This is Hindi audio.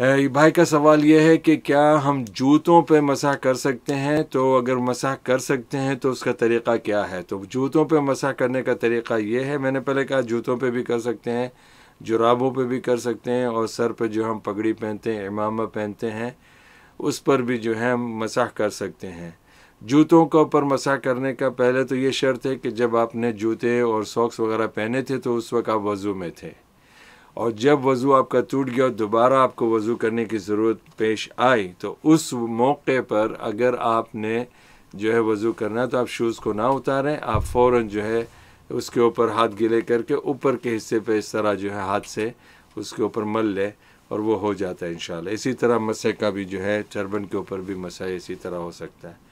भाई का सवाल यह है कि क्या हम जूतों पे मसाह कर सकते हैं तो अगर मसाह कर सकते हैं तो उसका तरीका क्या है तो जूतों पे मसाह करने का तरीका यह है मैंने पहले कहा जूतों पे भी कर सकते हैं जुराबों पे भी कर सकते हैं और सर पे जो हम पगड़ी पहनते हैं इमामा पहनते हैं उस पर भी जो है हम मसाह कर सकते हैं जूतों के ऊपर मसाह करने का पहले तो ये शर्त है कि जब आपने जूते और सॉक्स वगैरह पहने थे तो उस वक्त आप वज़ू में थे और जब वज़ू आपका टूट गया दोबारा आपको वज़ू करने की ज़रूरत पेश आई तो उस मौके पर अगर आपने जो है वज़ू करना है तो आप शूज़ को ना उतारें आप फ़ौर जो है उसके ऊपर हाथ गिले करके ऊपर के हिस्से पे इस तरह जो है हाथ से उसके ऊपर मल लें और वो हो जाता है इन इसी तरह मसे का भी जो है चर्बन के ऊपर भी मसा इसी तरह हो सकता है